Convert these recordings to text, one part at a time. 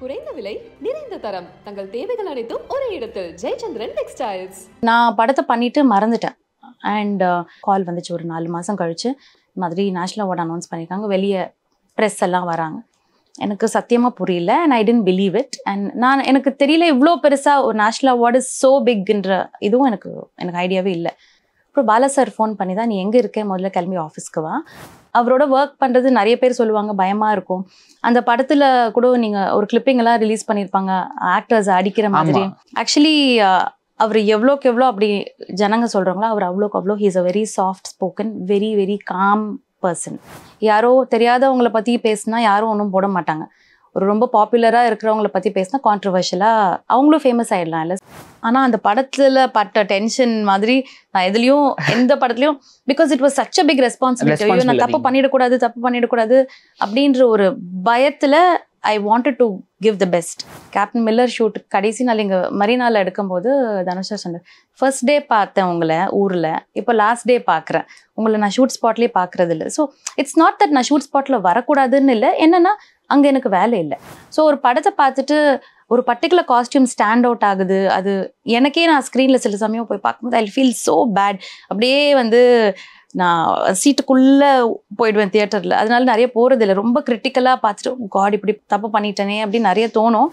குறைந்த விலை நிறைந்த தரம் தங்கள் தேவைகள் அனைத்தும் ஒரே இடத்தில் ஜெயச்சந்திரன் டெக்ஸ்டைல்ஸ் நான் படத்தை பண்ணிட்டு மறந்துட்டேன் அண்ட் கால் uh, வந்துச்சு ஒரு நாலு மாதம் கழிச்சு மாதிரி நேஷ்னல் அவார்ட் அனௌன்ஸ் பண்ணியிருக்காங்க வெளியே ப்ரெஸ் எல்லாம் வராங்க எனக்கு சத்தியமாக புரியல and I don't believe it and நான் எனக்கு தெரியல இவ்வளோ பெருசாக ஒரு நேஷ்னல் அவார்டு சோ பிக்ன்ற இதுவும் எனக்கு எனக்கு ஐடியாவே இல்லை அப்புறம் பாலா சார் ஃபோன் பண்ணி தான் நீ எங்கே இருக்க முதல்ல கிளம்பி ஆஃபீஸ்க்கு வா அவரோட ஒர்க் பண்ணுறது நிறைய பேர் சொல்லுவாங்க பயமாக இருக்கும் அந்த படத்தில் கூட நீங்கள் ஒரு கிளிப்பிங் எல்லாம் ரிலீஸ் பண்ணியிருப்பாங்க ஆக்டர்ஸ் அடிக்கிற மாதிரி ஆக்சுவலி அவர் எவ்வளோக்கு எவ்வளோ அப்படி ஜனங்க சொல்கிறாங்களோ அவர் அவ்வளோக்கு அவ்வளோ he's a very soft spoken very very calm person யாரோ தெரியாதவங்களை பற்றி பேசினா யாரும் ஒன்றும் போட மாட்டாங்க ஒரு ரொம்ப பாப்புலராக இருக்கிறவங்கள பற்றி பேசினா கான்ட்ரவர்ஷியலாக அவங்களும் ஃபேமஸ் ஆகிடலாம் இல்லை ஆனால் அந்த படத்தில் பட்ட டென்ஷன் மாதிரி நான் எதுலேயும் எந்த படத்துலையும் because it was such a big responsibility ஐயோ நான் தப்பு பண்ணிடக்கூடாது தப்பு பண்ணிடக்கூடாது அப்படின்ற ஒரு பயத்தில் I wanted to give the best Captain Miller shoot கடைசி நாள் இங்கே மரினாவில் எடுக்கும்போது தனுஷா சொன்னார் ஃபர்ஸ்ட் டே பார்த்தேன் உங்களை ஊரில் இப்போ லாஸ்ட் டே பார்க்குறேன் உங்களை நான் ஷூட் ஸ்பாட்லேயே பார்க்குறது இல்லை ஸோ இட்ஸ் நாட் தட் நான் ஷூட் ஸ்பாட்டில் வரக்கூடாதுன்னு இல்லை என்னென்னா அங்கே எனக்கு வேலை இல்லை ஸோ ஒரு படத்தை பார்த்துட்டு ஒரு பர்டிகுலர் காஸ்டியூம் ஸ்டாண்ட் அவுட் ஆகுது அது எனக்கே நான் ஸ்க்ரீனில் சில சமயம் போய் பார்க்கும்போது ஐ ஃபீல் ஸோ பேட் அப்படியே வந்து நான் சீட்டுக்குள்ளே போயிடுவேன் தியேட்டரில் அதனால நிறைய போகிறதில்ல ரொம்ப கிரிட்டிக்கலாக பார்த்துட்டு காட் oh இப்படி தப்பு பண்ணிட்டேனே அப்படின்னு நிறைய தோணும்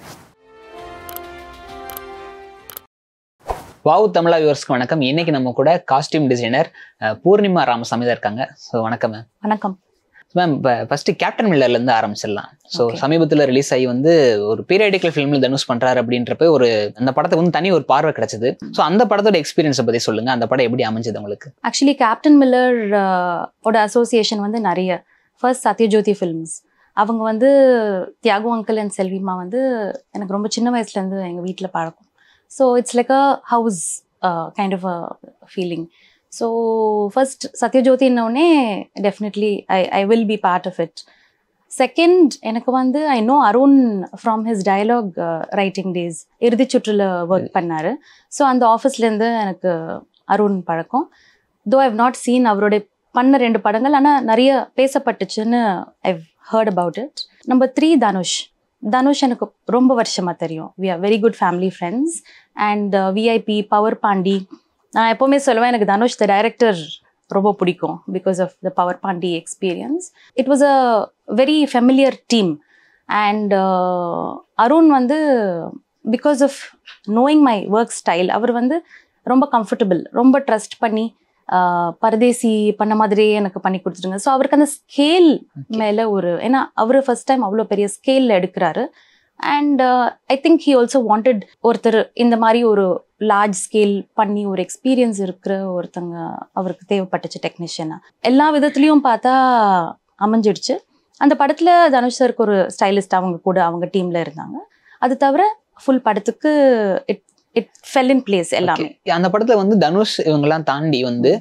வாவு தமிழா யூவர்ஸ்க்கு வணக்கம் இன்னைக்கு நம்ம கூட காஸ்டியூம் டிசைனர் பூர்ணிமா ராமசாமி தான் இருக்காங்க ஸோ வணக்கம் வணக்கம் மேம் இப்போ ஃபர்ஸ்ட் கேப்டன் மில்லர்லேருந்து ஆரம்பிச்சிடலாம் ஸோ சமீபத்தில் ரிலீஸ் ஆகி வந்து ஒரு பீரியடிக்கல் ஃபிலிமில் தனுஷ் பண்ணுறாரு அப்படின்றப்ப ஒரு அந்த படத்துக்கு வந்து தனி ஒரு பார்வை கிடைச்சது ஸோ அந்த படத்தோட எக்ஸ்பீரியன்ஸை பற்றி சொல்லுங்க அந்த படம் எப்படி அமைஞ்சது உங்களுக்கு ஆக்சுவலி கேப்டன் மில்லர் ஓட அசோசியேஷன் வந்து நிறைய ஃபர்ஸ்ட் சத்யஜோதி ஃபில்ம்ஸ் அவங்க வந்து தியாகு அங்கிள் அண்ட் செல்விமா வந்து எனக்கு ரொம்ப சின்ன வயசுலேருந்து எங்கள் வீட்டில் பழக்கம் so it's like a house kind of a feeling so first சத்யஜோதினோடனே definitely I I will be part of it second எனக்கு வந்து I know Arun from his dialogue writing days இறுதி சுற்றில் ஒர்க் பண்ணார் ஸோ அந்த ஆஃபீஸ்லேருந்து எனக்கு அருண் பழக்கம் தோ ஐவ் நாட் சீன் அவருடைய பண்ண ரெண்டு படங்கள் ஆனால் நிறைய பேசப்பட்டுச்சுன்னு I've heard about it number three Dhanush Dhanush எனக்கு ரொம்ப வருஷமாக தெரியும் we are very good family friends and VIP power Pandi நான் எப்போவுமே சொல்லுவேன் எனக்கு தனுஷ் த டைரக்டர் ரொம்ப பிடிக்கும் because of the power Pandi experience it was a very familiar team and Arun வந்து because of knowing my work style அவர் வந்து ரொம்ப கம்ஃபர்டபுள் ரொம்ப ட்ரஸ்ட் பண்ணி uh, பரதேசி பண்ண மாதிரியே எனக்கு பண்ணி கொடுத்துருங்க ஸோ அவருக்கு அந்த ஸ்கேல் மேலே ஒரு ஏன்னா அவர் ஃபர்ஸ்ட் டைம் அவ்வளோ பெரிய ஸ்கேலில் எடுக்கிறாரு and I think he also wanted ஒருத்தர் இந்த மாதிரி ஒரு லார்ஜ் ஸ்கேல் பண்ணி ஒரு எக்ஸ்பீரியன்ஸ் இருக்கிற ஒருத்தங்க அவருக்கு தேவைப்பட்டுச்சு டெக்னீஷியனாக எல்லா விதத்துலேயும் பார்த்தா அமைஞ்சிடுச்சு அந்த படத்தில் தனுஷ் சருக்கு ஒரு ஸ்டைலிஸ்ட் அவங்க கூட அவங்க டீமில் இருந்தாங்க அது தவிர ஃபுல் படத்துக்கு it it fell in place எல்லாமே அந்த படத்துல வந்து தனுஷ் இவங்கெல்லாம் தாண்டி வந்து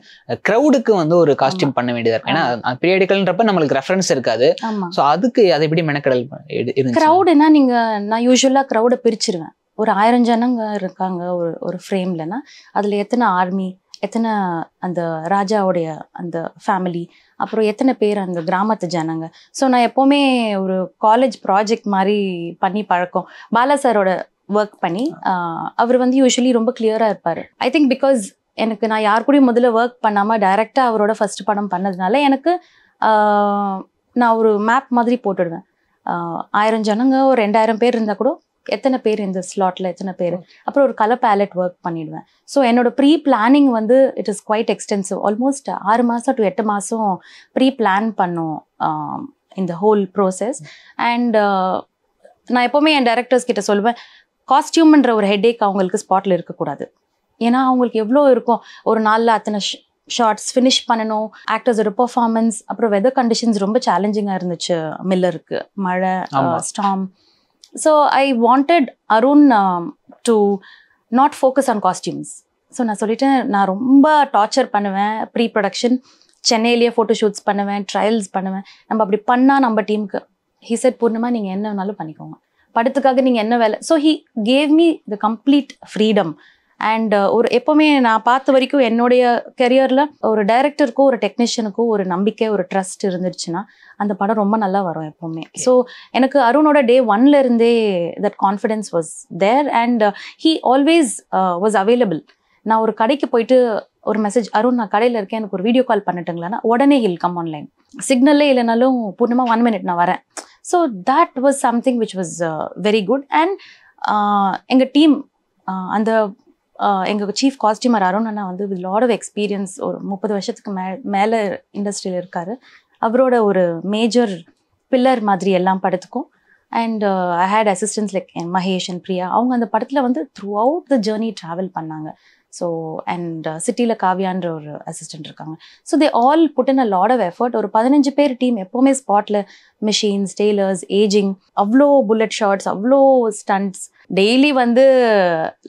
க்ரௌடுக்கு வந்து ஒரு காஸ்டியூம் பண்ண வேண்டியதா இருக்கு ஏன்னா பீரியடிக்கல்ன்றப்ப நம்மளுக்கு ரெஃபரன்ஸ் இருக்காது ஸோ அதுக்கு அதை எப்படி மெனக்கடல் க்ரௌடுனா நீங்க நான் யூஸ்வலா க்ரௌடை பிரிச்சிருவேன் ஒரு ஆயிரம் ஜனங்க இருக்காங்க ஒரு ஒரு ஃப்ரேம்லனா அதுல எத்தனை ஆர்மி எத்தனை அந்த ராஜாவுடைய அந்த ஃபேமிலி அப்புறம் எத்தனை பேர் அந்த கிராமத்து ஜனங்க ஸோ நான் எப்போவுமே ஒரு காலேஜ் ப்ராஜெக்ட் மாதிரி பண்ணி பழக்கம் பாலா சாரோட ஒர்க் பண்ணி அவர் வந்து யூஸ்வலி ரொம்ப கிளியராக இருப்பார் ஐ திங்க் பிகாஸ் எனக்கு நான் யார் கூடயும் முதல்ல ஒர்க் பண்ணாமல் டைரெக்டாக அவரோட ஃபஸ்ட் படம் பண்ணதுனால எனக்கு நான் ஒரு மேப் மாதிரி போட்டுடுவேன் ஆயிரம் ஜனங்க ஒரு ரெண்டாயிரம் பேர் இருந்தால் கூட எத்தனை பேர் இந்த ஸ்லாட்டில் எத்தனை பேர் அப்புறம் ஒரு கலர் பேலட் ஒர்க் பண்ணிடுவேன் ஸோ என்னோட ப்ரீ பிளானிங் வந்து it is quite extensive almost ஆறு மாதம் டு எட்டு மாதம் ப்ரீ பிளான் பண்ணோம் இந்த ஹோல் ப்ரோசஸ் அண்ட் நான் எப்போவுமே என் டேரக்டர்ஸ் கிட்ட சொல்லுவேன் காஸ்டியூம்ன்ற ஒரு ஹெட்டேக் அவங்களுக்கு ஸ்பாட்டில் இருக்கக்கூடாது ஏன்னா அவங்களுக்கு எவ்வளோ இருக்கும் ஒரு நாளில் அத்தனை ஷார்ட்ஸ் ஃபினிஷ் பண்ணணும் ஆக்டர்ஸோட பர்ஃபார்மன்ஸ் அப்புறம் வெதர் கண்டிஷன்ஸ் ரொம்ப சேலஞ்சிங்காக இருந்துச்சு மில்லருக்கு மழை storm so I wanted Arun to not focus on costumes so நான் சொல்லிட்டேன் நான் ரொம்ப டார்ச்சர் பண்ணுவேன் ப்ரீ ப்ரொடக்ஷன் சென்னையிலேயே ஃபோட்டோ ஷூட்ஸ் பண்ணுவேன் ட்ரையல்ஸ் பண்ணுவேன் நம்ம அப்படி பண்ணால் நம்ம டீமுக்கு ஹிசட் பூர்ணமாக நீங்கள் என்ன வேணாலும் பண்ணிக்கோங்க படத்துக்காக நீங்கள் என்ன வேலை so he gave me the complete freedom and ஒரு எப்போவுமே நான் பார்த்த வரைக்கும் என்னுடைய கெரியரில் ஒரு டைரக்டருக்கோ ஒரு டெக்னீஷியனுக்கோ ஒரு நம்பிக்கை ஒரு ட்ரஸ்ட் இருந்துருச்சுன்னா அந்த படம் ரொம்ப நல்லா வரும் எப்போவுமே ஸோ எனக்கு அருணோட டே ஒன்லேருந்தே that confidence was there and he always was available நான் ஒரு கடைக்கு போயிட்டு ஒரு மெசேஜ் அருண் நான் கடையில் இருக்கேன் எனக்கு ஒரு வீடியோ கால் பண்ணட்டுங்களான்னா உடனே ஹில் கம் ஆன்லைன் சிக்னல்லே இல்லைனாலும் பூர்ணமாக ஒன் மினிட் நான் வரேன் so that was something which was very good and எங்கள் டீம் அந்த எங்கள் சீஃப் காஸ்டியூமர் அருண் அண்ணா வந்து லாட் ஆஃப் எக்ஸ்பீரியன்ஸ் ஒரு முப்பது வருஷத்துக்கு மே மேலே இண்டஸ்ட்ரியில் இருக்கார் அவரோட ஒரு மேஜர் பில்லர் மாதிரி எல்லாம் படத்துக்கும் and I had assistants like Mahesh and Priya அவங்க அந்த படத்தில் வந்து throughout the journey travel பண்ணாங்க ஸோ அண்ட் சிட்டியில் காவியான்ற ஒரு அசிஸ்டன்ட் இருக்காங்க so they all put in a lot of effort ஒரு பதினஞ்சு பேர் டீம் எப்போவுமே ஸ்பாட்டில் மிஷின்ஸ் டெய்லர்ஸ் ஏஜிங் அவ்வளோ புல்லட் ஷார்ட்ஸ் அவ்வளோ ஸ்டண்ட்ஸ் டெய்லி வந்து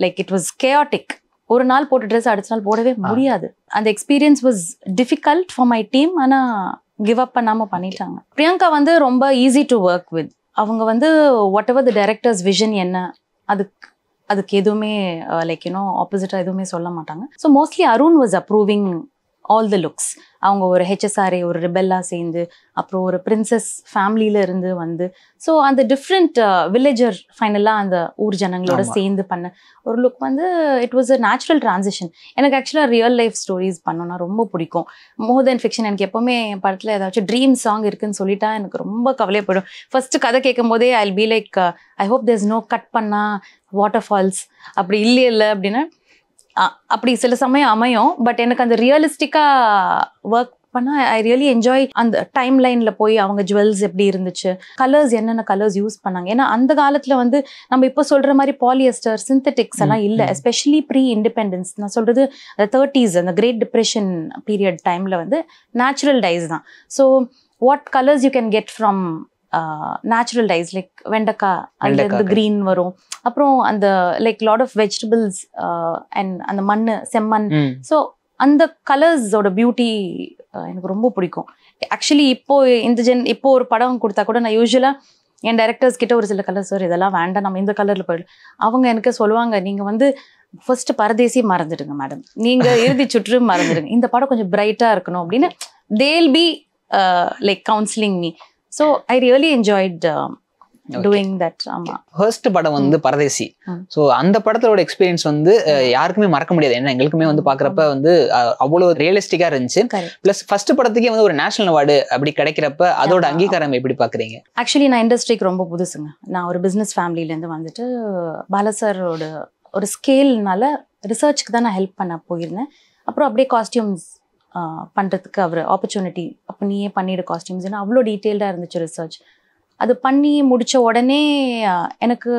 லைக் இட் வாஸ் கேஆட்டிக் ஒரு நாள் போட்டு ட்ரெஸ் அடுத்த நாள் போடவே முடியாது அந்த experience was difficult for my team ஆனால் கிவ் அப் பண்ணாமல் பண்ணிட்டாங்க பிரியங்கா வந்து ரொம்ப ஈஸி டு ஒர்க் வித் அவங்க வந்து ஒட் எவர் த டேரக்டர்ஸ் விஷன் என்ன அதுக்கு அதுக்கு எதுவுமே லைக் யூனோ ஆப்போசிட்டாக எதுவுமே சொல்ல மாட்டாங்க so mostly Arun was approving all the looks அவங்க ஒரு ஹெச்எஸ்ஆர்ஏ ஒரு ரிபெல்லாக சேர்ந்து அப்புறம் ஒரு பிரின்சஸ் ஃபேமிலியில் இருந்து வந்து ஸோ அந்த டிஃப்ரெண்ட் வில்லேஜர் ஃபைனலாக அந்த ஊர் ஜனங்களோட சேர்ந்து பண்ண ஒரு லுக் வந்து it was a natural transition எனக்கு ஆக்சுவலாக ரியல் லைஃப் ஸ்டோரிஸ் பண்ணோம்னா ரொம்ப பிடிக்கும் மோர் தென் ஃபிக்ஷன் எனக்கு எப்போவுமே என் படத்தில் ஏதாச்சும் ட்ரீம் சாங் இருக்குன்னு சொல்லிட்டா எனக்கு ரொம்ப கவலையாக போயிடும் ஃபஸ்ட்டு கதை கேட்கும் போதே I be like I hope there's no cut பண்ணால் வாட்டர் ஃபால்ஸ் அப்படி இல்லை இல்லை அப்படின்னா அப்படி சில சமயம் அமையும் பட் எனக்கு அந்த ரியலிஸ்டிக்காக ஒர்க் பண்ணால் ஐ ரியலி என்ஜாய் அந்த டைம் லைனில் போய் அவங்க ஜுவல்ஸ் எப்படி இருந்துச்சு கலர்ஸ் என்னென்ன கலர்ஸ் யூஸ் பண்ணாங்க ஏன்னா அந்த காலத்தில் வந்து நம்ம இப்போ சொல்கிற மாதிரி பாலியஸ்டர் சிந்தட்டிக்ஸ் எல்லாம் இல்லை எஸ்பெஷலி ப்ரீ இண்டிபெண்டன்ஸ் நான் சொல்கிறது அந்த தேர்ட்டிஸ் அந்த கிரேட் டிப்ரெஷன் பீரியட் டைமில் வந்து நேச்சுரல் டைஸ் தான் so what colours you can get from natural dyes like வெண்டைக்காய் அதுலேருந்து க்ரீன் வரும் அப்புறம் அந்த like lot of vegetables and அந்த மண் செம்மண் ஸோ அந்த கலர்ஸோட பியூட்டி எனக்கு ரொம்ப பிடிக்கும் ஆக்சுவலி இப்போ இந்த ஜென் இப்போ ஒரு படம் கொடுத்தா கூட நான் யூஸ்வலாக என் டைரக்டர்ஸ் கிட்ட ஒரு சில கலர் சார் இதெல்லாம் வேண்டாம் நம்ம இந்த கலரில் போயிடும் அவங்க எனக்கு சொல்லுவாங்க நீங்கள் வந்து ஃபர்ஸ்ட் பரதேசி மறந்துடுங்க மேடம் நீங்கள் இறுதி சுற்று மறந்துடுங்க இந்த படம் கொஞ்சம் பிரைட்டாக இருக்கணும் அப்படின்னு they'll be like counselling me so I really enjoyed doing that ஆமா ஃபர்ஸ்ட் படம் வந்து பரதேசி ஸோ அந்த படத்தோட எக்ஸ்பீரியன்ஸ் வந்து யாருக்குமே மறக்க முடியாது ஏன்னா எங்களுக்குமே வந்து பாக்குறப்ப வந்து அவ்வளோ ரியலிஸ்டிக்கா இருந்துச்சு ப்ளஸ் ஃபர்ஸ்ட் படத்துக்கே வந்து ஒரு நேஷனல் அவார்டு அப்படி கிடைக்கிறப்ப அதோட அங்கீகாரம் எப்படி பாக்குறீங்க ஆக்சுவலி நான் இண்டஸ்ட்ரிக்கு ரொம்ப புதுசுங்க நான் ஒரு பிஸ்னஸ் ஃபேமிலில இருந்து வந்துட்டு பாலசரோட ஒரு ஸ்கேல்னால ரிசர்ச்சுக்கு தான் நான் ஹெல்ப் பண்ண போயிருந்தேன் அப்புறம் அப்படியே காஸ்டியூம்ஸ் பண்ணுறதுக்கு அவர் ஆப்பர்ச்சுனிட்டி அப்போ நீயே பண்ணிடு காஸ்டியூம்ஸ் அவ்வளோ டீட்டெயில்டாக இருந்துச்சு ரிசர்ச் அது பண்ணி முடித்த உடனே எனக்கு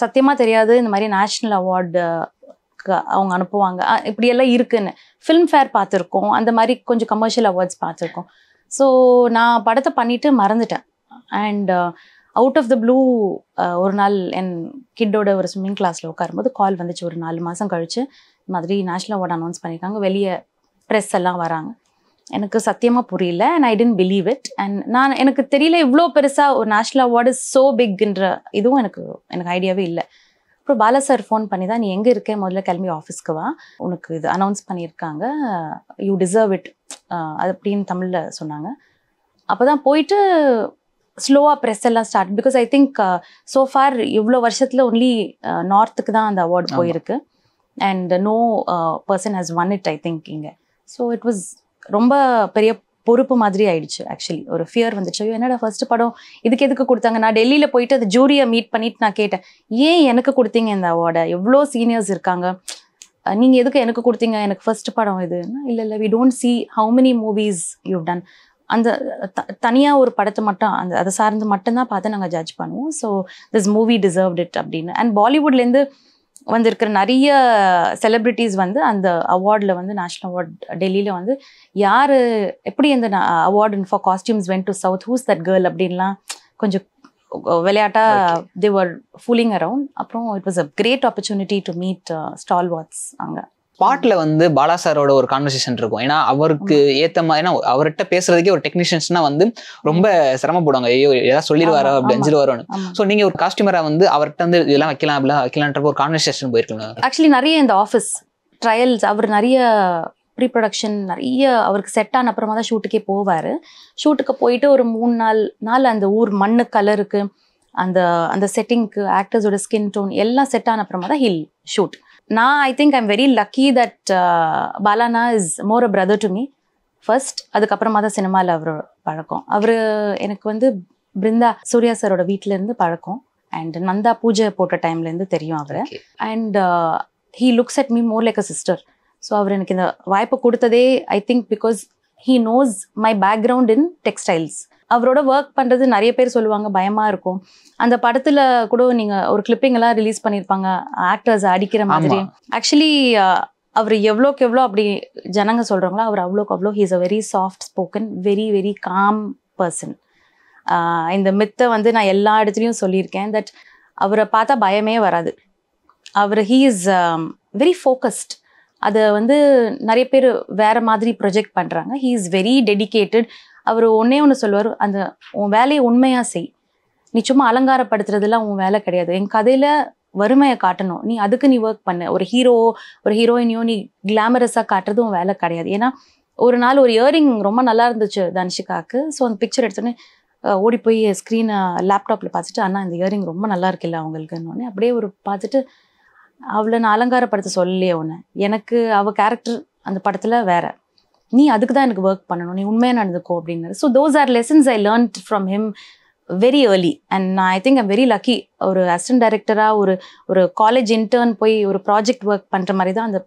சத்தியமாக தெரியாது இந்த மாதிரி நேஷ்னல் அவார்டு அவங்க அனுப்புவாங்க இப்படியெல்லாம் இருக்குன்னு ஃபிலிம் ஃபேர் பார்த்துருக்கோம் அந்த மாதிரி கொஞ்சம் கமர்ஷியல் அவார்ட்ஸ் பார்த்துருக்கோம் ஸோ நான் படத்தை பண்ணிவிட்டு மறந்துட்டேன் and out of the blue ஒரு நாள் என் கிட்டோட ஒரு ஸ்விம்மிங் கிளாஸில் உட்காரும்போது கால் வந்துச்சு ஒரு நாலு மாதம் கழித்து மாதிரி நேஷ்னல் அவார்டு அனௌன்ஸ் பண்ணியிருக்காங்க வெளியே ப்ரெஸ் எல்லாம் வராங்க எனக்கு சத்தியமாக புரியல and I don't believe it and நான் எனக்கு தெரியல இவ்வளோ பெருசாக ஒரு நேஷ்னல் அவார்டு இஸ் ஸோ பிக்ன்ற இதுவும் எனக்கு எனக்கு ஐடியாவே இல்லை அப்புறம் பாலா சார் ஃபோன் பண்ணி தான் நீ எங்கே இருக்கே முதல்ல கிளம்பி ஆஃபீஸ்க்கு வா உனக்கு இது அனௌன்ஸ் பண்ணியிருக்காங்க யூ டிசர்வ் இட் அது அப்படின்னு தமிழில் சொன்னாங்க அப்போ தான் போயிட்டு ஸ்லோவாக ப்ரெஸ் எல்லாம் start because I think so far இவ்வளோ வருஷத்தில் ஒன்லி நார்த்துக்கு தான் அந்த அவார்டு போயிருக்கு and no person has won it I think இங்கே ஸோ இட் வாஸ் ரொம்ப பெரிய பொறுப்பு மாதிரி ஆயிடுச்சு ஆக்சுவலி ஒரு ஃபியர் வந்துச்சு என்னடா ஃபர்ஸ்ட் படம் இதுக்கு எதுக்கு கொடுத்தாங்க நான் டெல்லியில் போயிட்டு அது ஜூரியை மீட் பண்ணிட்டு நான் கேட்டேன் ஏன் எனக்கு கொடுத்தீங்க இந்த அவார்டை எவ்வளோ சீனியர்ஸ் இருக்காங்க நீங்கள் எதுக்கு எனக்கு கொடுத்தீங்க எனக்கு ஃபர்ஸ்ட் படம் இது இல்லை இல்லை we don't see how many movies you done அந்த த தனியாக ஒரு படத்தை மட்டும் அந்த அதை சார்ந்து மட்டும்தான் பார்த்து நாங்கள் ஜட்ஜ் பண்ணுவோம் so this movie deserved it அப்படின்னு அண்ட் பாலிவுட்லேருந்து வந்திருக்கிற நிறைய செலிப்ரிட்டிஸ் வந்து அந்த அவார்டில் வந்து நேஷ்னல் அவார்ட் டெல்லியில் வந்து யார் எப்படி அந்த award for costumes went to south who's that girl அப்படின்லாம் கொஞ்சம் விளையாட்டாக தேவர் ஃபூலிங் அரவுண்ட் அப்புறம் it was a great opportunity to meet stalwarts அங்கே பாட்டில் வந்து பாலா சாரோட ஒரு கான்வர்சேஷன் இருக்கும் ஏன்னா அவருக்கு ஏற்ற மாதிரி ஏன்னா அவர்கிட்ட பேசுறதுக்கே ஒரு டெக்னீஷியன்ஸ்னா வந்து ரொம்ப சிரமப்படுவாங்க ஐயோ ஏதாவது சொல்லிடுவாரோ அப்படி அஞ்சில் வரோன்னு ஸோ நீங்கள் ஒரு காஸ்டியூமரா வந்து அவர்கிட்ட வந்து இதெல்லாம் வைக்கலாம் அப்படிலாம் வைக்கலான்றப்போ ஒரு கான்வர்சேஷன் போயிருக்கணும் ஆக்சுவலி நிறைய இந்த ஆஃபீஸ் ட்ரையல்ஸ் அவர் நிறைய ப்ரீ ப்ரொடக்ஷன் நிறைய அவருக்கு செட் ஆன அப்புறமா தான் ஷூட்டுக்கே போவார் ஷூட்டுக்கு போயிட்டு ஒரு மூணு நாள் நாள் அந்த ஊர் மண்ணு கலருக்கு அந்த அந்த செட்டிங்க்கு ஆக்டர்ஸோட ஸ்கின் டோன் எல்லாம் செட் ஆன அப்புறமா தான் ஹில் ஷூட் நான் I think I'm very lucky that பாலானா is more a brother to me first அதுக்கப்புறமா தான் சினிமாவில் அவர் பழக்கம் அவர் எனக்கு வந்து பிருந்தா சூர்யா சாரோட வீட்டிலேருந்து பழக்கம் அண்ட் நந்தா பூஜை போட்ட டைம்லேருந்து தெரியும் அவர் and he looks at me more like a sister so அவர் எனக்கு இந்த வாய்ப்பு கொடுத்ததே I think because he knows my background in textiles அவரோட ஒர்க் பண்ணுறது நிறைய பேர் சொல்லுவாங்க பயமாக இருக்கும் அந்த படத்தில் கூட நீங்கள் ஒரு கிளிப்பிங்கெல்லாம் ரிலீஸ் பண்ணியிருப்பாங்க ஆக்டர்ஸ் அடிக்கிற மாதிரி ஆக்சுவலி அவர் எவ்வளோக்கு எவ்வளோ அப்படி ஜனங்க சொல்கிறாங்களோ அவர் அவ்வளோக்கு அவ்வளோ he's a very soft spoken very very calm person இந்த மித்தை வந்து நான் எல்லா இடத்துலையும் சொல்லியிருக்கேன் தட் அவரை பார்த்தா பயமே வராது அவர் ஹீ இஸ் வெரி ஃபோக்கஸ்ட் அதை வந்து நிறைய பேர் வேறு மாதிரி ப்ரொஜெக்ட் பண்ணுறாங்க ஹீ இஸ் வெரி டெடிக்கேட்டட் அவர் ஒன்னே ஒன்று சொல்லுவார் அந்த உன் வேலையை உண்மையாக செய் நீ சும்மா அலங்காரப்படுத்துறதுலாம் உன் வேலை கிடையாது என் கதையில் வறுமையை காட்டணும் நீ அதுக்கு நீ ஒர்க் பண்ண ஒரு ஹீரோ ஒரு ஹீரோயினியோ நீ கிளாமரஸாக காட்டுறது உன் வேலை கிடையாது ஏன்னா ஒரு நாள் ஒரு இயரிங் ரொம்ப நல்லா இருந்துச்சு தனுஷிகாவுக்கு ஸோ அந்த பிக்சர் எடுத்தோடனே ஓடி போய் ஸ்க்ரீனை லேப்டாப்பில் பார்த்துட்டு அண்ணா இந்த இயரிங் ரொம்ப நல்லா இருக்குல்ல அவங்களுக்குன்னு அப்படியே ஒரு பார்த்துட்டு அவளை நான் அலங்காரப்படுத்த சொல்லலையே ஒன்று எனக்கு அவள் கேரக்டர் அந்த படத்தில் வேற நீ அதுக்கு தான் எனக்கு ஒர்க் பண்ணணும் நீ உண்மையாக நடந்துக்கோ அப்படின்னு so those are lessons I learned from him very early and நான் I think I'm very lucky ஒரு அசிஸ்டன்ட் டைரக்டராக ஒரு ஒரு காலேஜ் இன்டர்ன் போய் ஒரு ப்ராஜெக்ட் ஒர்க் பண்ணுற மாதிரி தான் அந்த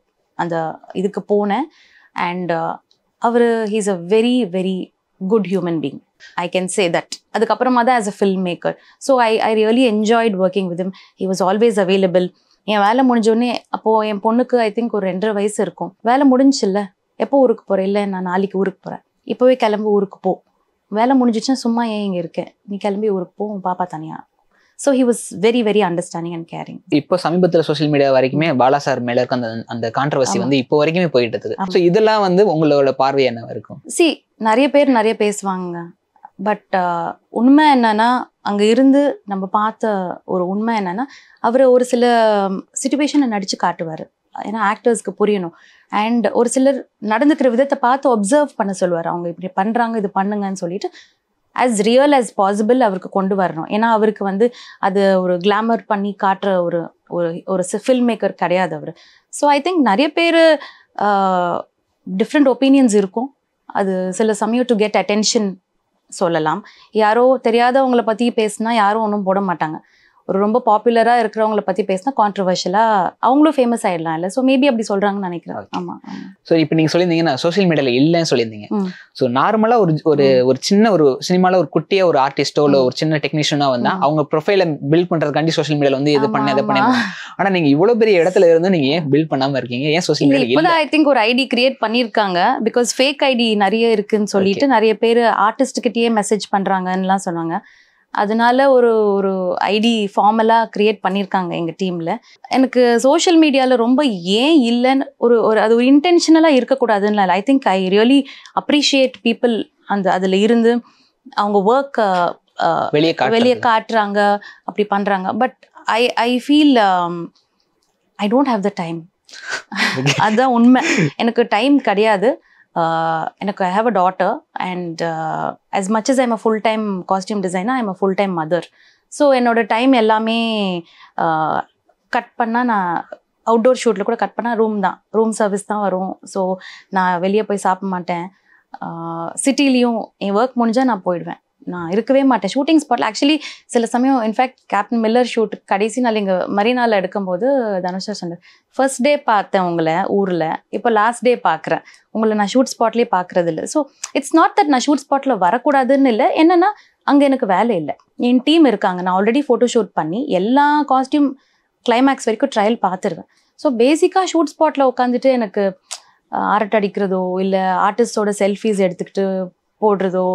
அந்த இதுக்கு போனேன் அண்ட் அவர் he's a very very good human being I can say that அதுக்கப்புறமா தான் as a film maker so I I really enjoyed working with him he was always available என் வேலை முடிஞ்சோடனே அப்போது என் பொண்ணுக்கு ஐ திங்க் ஒரு ரெண்டரை வயசு இருக்கும் வேலை முடிஞ்சில்ல எப்போ ஊருக்கு போகிறேன் இல்லை நான் நாளைக்கு ஊருக்கு போகிறேன் இப்போவே கிளம்பி ஊருக்கு போ வேலை முடிஞ்சிச்சுன்னா சும்மா ஏன் இங்கே இருக்கேன் நீ கிளம்பி ஊருக்கு போ உன் பாப்பா தனியாக so he was very very understanding and caring இப்போ சமீபத்தில் சோஷியல் மீடியா வரைக்குமே பாலா சார் மேலே இருக்க அந்த அந்த கான்ட்ரவர்சி வந்து இப்போ வரைக்குமே போயிட்டு இருக்குது ஸோ இதெல்லாம் வந்து உங்களோட பார்வை என்ன இருக்கும் சி நிறைய பேர் நிறைய பேசுவாங்க பட் uh, உண்மை என்னன்னா அங்கே இருந்து நம்ம பார்த்த ஒரு உண்மை என்னன்னா அவர் ஒரு சில சுச்சுவேஷனை நடித்து காட்டுவார் ஏன்னா ஆக்டர்ஸ்க்கு புரியணும் அண்ட் ஒரு சிலர் நடந்துக்கிற விதத்தை பார்த்து அப்சர்வ் பண்ண சொல்லுவார் அவங்க இப்படி பண்ணுறாங்க இது பண்ணுங்கன்னு சொல்லிட்டு ஆஸ் ரியல் ஆஸ் பாசிபிள் அவருக்கு கொண்டு வரணும் ஏன்னா அவருக்கு வந்து அது ஒரு கிளாமர் பண்ணி காட்டுற ஒரு ஒரு ஒரு ஃபில்ம் மேக்கர் கிடையாது அவர் ஸோ ஐ திங்க் நிறைய பேர் டிஃப்ரெண்ட் ஒப்பீனியன்ஸ் இருக்கும் அது சில சமயம் டு கெட் அட்டென்ஷன் சொல்லலாம் யாரோ தெரியாதவங்களை பற்றி பேசினா யாரும் ஒன்றும் போட மாட்டாங்க ஒரு ரொம்ப பாப்புலராக இருக்கிறவங்கள பற்றி பேசினா கான்ட்ரவர்ஷியலாக அவங்களும் ஃபேமஸ் ஆகிடலாம் இல்லை ஸோ மேபி அப்படி சொல்கிறாங்கன்னு நினைக்கிறேன் ஆமாம் ஸோ இப்போ நீங்கள் சொல்லியிருந்தீங்கன்னா சோஷியல் மீடியாவில் இல்லைன்னு சொல்லியிருந்தீங்க ஸோ நார்மலாக ஒரு ஒரு ஒரு சின்ன ஒரு சினிமாவில் ஒரு குட்டியாக ஒரு ஆர்டிஸ்ட்டோ இல்லை ஒரு சின்ன டெக்னீஷியனாக வந்தால் அவங்க ப்ரொஃபைலை பில்ட் பண்ணுறதுக்காண்டி சோஷியல் மீடியாவில் வந்து இது பண்ண இதை பண்ணி ஆனால் நீங்கள் இவ்வளோ பெரிய இடத்துல இருந்து நீங்கள் ஏன் பில்ட் பண்ணாமல் இருக்கீங்க ஏன் சோஷியல் மீடியா ஐ திங்க் ஒரு ஐடி கிரியேட் பண்ணியிருக்காங்க பிகாஸ் ஃபேக் ஐடி நிறைய இருக்குன்னு சொல்லிட்டு நிறைய பேர் ஆர்டிஸ்ட்டுக்கிட்டேயே மெசேஜ் பண்ணுறாங்கன்னுலாம் சொன்னாங்க அதனால ஒரு ஒரு ஐடி ஃபார்மலாக க்ரியேட் பண்ணியிருக்காங்க எங்கள் டீமில் எனக்கு சோஷியல் மீடியாவில் ரொம்ப ஏன் இல்லைன்னு ஒரு ஒரு அது ஒரு இன்டென்ஷனலாக இருக்கக்கூடாதுன்னு I think I really appreciate people அந்த அதில் இருந்து அவங்க ஒர்க் வெளியே வெளியே காட்டுறாங்க அப்படி பண்ணுறாங்க but I I feel I don't have the time அதுதான் உண்மை எனக்கு டைம் கிடையாது Uh, எனக்கு I have a daughter and as much as I'm a full time costume designer I'm a full time mother so என்னோட time எல்லாமே cut uh, பண்ணால் நான் outdoor ஷூட்டில் கூட கட் பண்ணால் ரூம் தான் ரூம் சர்வீஸ் தான் வரும் ஸோ நான் வெளியே போய் சாப்பிட மாட்டேன் சிட்டிலையும் uh, என் ஒர்க் முடிஞ்சால் நான் போயிடுவேன் நான் இருக்கவே மாட்டேன் ஷூட்டிங் ஸ்பாட்டில் ஆக்சுவலி சில சமயம் இன்ஃபேக்ட் கேப்டன் மில்லர் ஷூட் கடைசி நாள் இங்கே எடுக்கும் எடுக்கும்போது தனுஷா சொன்னார் ஃபர்ஸ்ட் டே பார்த்தேன் உங்களை ஊரில் இப்போ லாஸ்ட் டே பார்க்குறேன் உங்களை நான் ஷூட் ஸ்பாட்லேயே பார்க்குறது இல்லை ஸோ இட்ஸ் நாட் தட் நான் ஷூட் ஸ்பாட்டில் வரக்கூடாதுன்னு இல்லை என்னென்னா அங்கே எனக்கு வேலை இல்லை என் டீம் இருக்காங்க நான் ஆல்ரெடி ஃபோட்டோ ஷூட் பண்ணி எல்லா காஸ்டியூம் கிளைமேக்ஸ் வரைக்கும் ட்ரையல் பார்த்துருவேன் ஸோ பேசிக்காக ஷூட் ஸ்பாட்டில் உட்காந்துட்டு எனக்கு ஆர்ட் அடிக்கிறதோ இல்லை ஆர்டிஸ்டோட செல்ஃபீஸ் எடுத்துக்கிட்டு போடுறதோ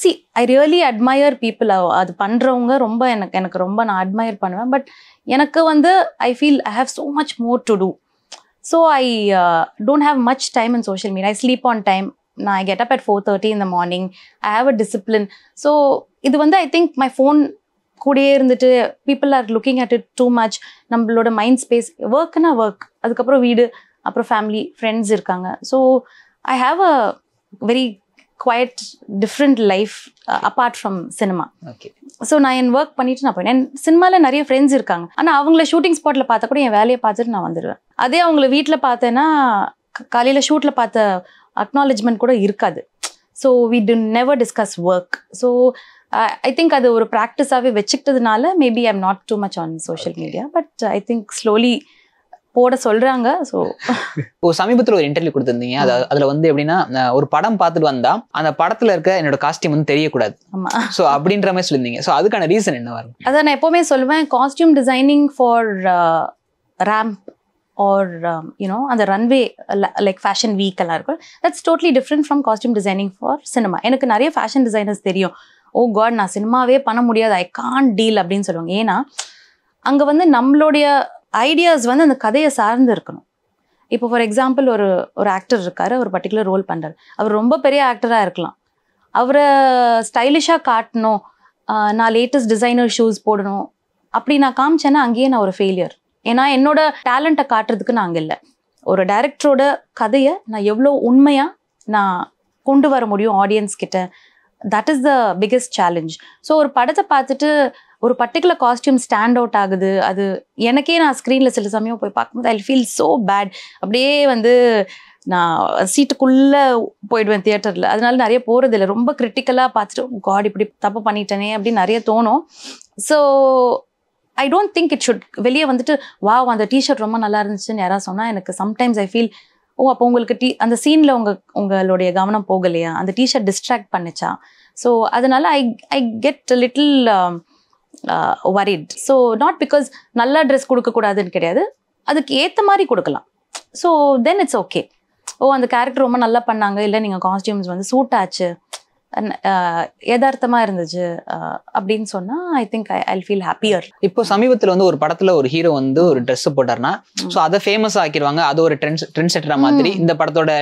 see I really admire people அது பண்ணுறவங்க ரொம்ப எனக்கு எனக்கு ரொம்ப நான் அட்மயர் பண்ணுவேன் பட் எனக்கு வந்து I feel I have so much more to do so I don't have much time in social media I sleep on time நான் get up at four thirty in the morning I have a discipline so இது வந்து I think my phone கூடயே இருந்துட்டு people are looking at it too much நம்மளோட mind space ஒர்க்னா work அதுக்கப்புறம் வீடு அப்புறம் ஃபேமிலி ஃப்ரெண்ட்ஸ் இருக்காங்க so I have a very quiet different life apart from cinema okay so நான் என் ஒர்க் பண்ணிட்டு நான் போயிட்டேன் என் சினிமாவில் நிறைய ஃப்ரெண்ட்ஸ் இருக்காங்க ஆனால் அவங்கள ஷூட்டிங் ஸ்பாட்டில் பார்த்தா கூட என் வேலையை பார்த்துட்டு நான் வந்துடுவேன் அதே அவங்கள வீட்டில் பார்த்தேன்னா காலையில் ஷூட்டில் பார்த்த அக்னாலஜ்மெண்ட் கூட இருக்காது so we do never discuss work so I think அது ஒரு ப்ராக்டிஸாகவே வச்சுக்கிட்டதுனால maybe I am not too much on social media but I think slowly போட சொல்றாங்க ஸோ சமீபத்தில் ஒரு இன்டர்வியூ கொடுத்துருந்தீங்க அது அதில் வந்து எப்படின்னா ஒரு படம் பார்த்துட்டு வந்தா அந்த படத்தில் இருக்க என்னோட காஸ்டியூம் வந்து தெரியக்கூடாது ஸோ அப்படின்ற மாதிரி சொல்லியிருந்தீங்க ஸோ அதுக்கான ரீசன் என்ன வரும் அதான் நான் எப்போவுமே சொல்லுவேன் costume designing for ramp or you know அந்த ரன்வே லைக் ஃபேஷன் வீக் எல்லாம் இருக்கும் that's totally different from costume designing for cinema எனக்கு நிறைய ஃபேஷன் டிசைனர்ஸ் தெரியும் ஓ oh காட் நான் சினிமாவே பண்ண முடியாது ஐ கான் டீல் அப்படின்னு சொல்லுவாங்க ஏன்னா அங்கே வந்து நம்மளுடைய ஐடியாஸ் வந்து அந்த கதையை சார்ந்து இருக்கணும் இப்போ ஃபார் எக்ஸாம்பிள் ஒரு ஒரு ஆக்டர் இருக்கார் ஒரு பர்டிகுலர் ரோல் பண்ணுறாரு அவர் ரொம்ப பெரிய ஆக்டராக இருக்கலாம் அவரை ஸ்டைலிஷாக காட்டணும் நான் லேட்டஸ்ட் டிசைனர் ஷூஸ் போடணும் அப்படி நான் காமிச்சேன்னா அங்கேயே நான் ஒரு ஃபெயிலியர் ஏன்னா என்னோட டேலண்ட்டை காட்டுறதுக்கு நான் அங்கே இல்லை ஒரு டைரக்டரோட கதையை நான் எவ்வளோ உண்மையாக நான் கொண்டு வர முடியும் ஆடியன்ஸ் கிட்ட that is the biggest challenge so ஒரு படத்தை பார்த்துட்டு ஒரு பர்டிகுலர் காஸ்டியூம் ஸ்டாண்ட் அவுட் ஆகுது அது எனக்கே நான் ஸ்க்ரீனில் சில சமயம் போய் பார்க்கும்போது ஐ ஃபீல் ஸோ பேட் அப்படியே வந்து நான் சீட்டுக்குள்ளே போயிடுவேன் தியேட்டரில் அதனால நிறைய போகிறதில்ல ரொம்ப கிரிட்டிக்கலாக பார்த்துட்டு காட் இப்படி தப்பு பண்ணிட்டேனே அப்படின்னு நிறைய தோணும் so I don't think it should வெளியே வந்துட்டு வா அந்த டிஷர்ட் ரொம்ப நல்லா இருந்துச்சுன்னு யாராவது சொன்னால் எனக்கு சம்டைம்ஸ் ஐ ஃபீல் ஓ அப்போ உங்களுக்கு டீ அந்த சீனில் உங்கள் உங்களுடைய கவனம் போகலையா அந்த டிஷர்ட் டிஸ்ட்ராக்ட் பண்ணிச்சா ஸோ அதனால I I get little worried so not because நல்ல ட்ரெஸ் கொடுக்கக்கூடாதுன்னு கிடையாது அதுக்கு ஏற்ற மாதிரி கொடுக்கலாம் so then it's okay oh அந்த கேரக்டர் ரொம்ப நல்லா பண்ணாங்க இல்லை நீங்கள் காஸ்டியூம்ஸ் வந்து சூட் ஆச்சு யதார்த்தமா இருந்துச்சு அப்படின்னு சொன்னா I think I feel happier இப்போ சமீபத்தில் வந்து ஒரு படத்துல ஒரு ஹீரோ வந்து ஒரு ட்ரெஸ் போட்டார்னா ஸோ அதை ஃபேமஸ் ஆக்கிடுவாங்க அது ஒரு ட்ரெண்ட் ட்ரெண்ட் செட்டரா மாதிரி இந்த படத்தோட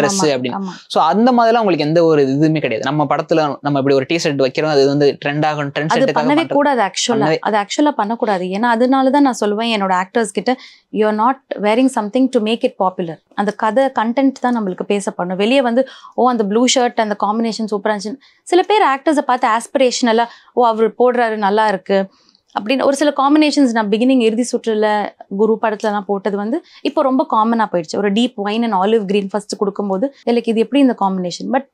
ட்ரெஸ் அப்படின்னு ஸோ அந்த மாதிரிலாம் உங்களுக்கு எந்த ஒரு இதுவுமே கிடையாது நம்ம படத்துல நம்ம இப்படி ஒரு டி ஷர்ட் வைக்கிறோம் அது வந்து ட்ரெண்ட் ஆகும் ட்ரெண்ட் செட் பண்ணவே கூடாது ஆக்சுவலா அது ஆக்சுவலா பண்ணக்கூடாது ஏன்னா அதனால தான் நான் சொல்லுவேன் என்னோட ஆக்டர்ஸ் கிட்ட you are not wearing something to make it popular அந்த கதை கண்டென்ட் தான் நம்மளுக்கு பேசப்படணும் வெளியே வந்து ஓ அந்த ப்ளூ ஷர்ட் அந்த காம்பினேஷன் சூப்பர் சூப்பராக சில பேர் ஆக்டர்ஸை பார்த்து ஆஸ்பிரேஷனெல்லாம் ஓ அவர் போடுறாரு நல்லா இருக்குது அப்படின்னு ஒரு சில காம்பினேஷன்ஸ் நான் பிகினிங் இறுதி சுற்றில் குரு படத்துலலாம் போட்டது வந்து இப்போ ரொம்ப காமனாக போயிடுச்சு ஒரு deep wine and olive green first கொடுக்கும்போது எனக்கு இது எப்படி இந்த combination but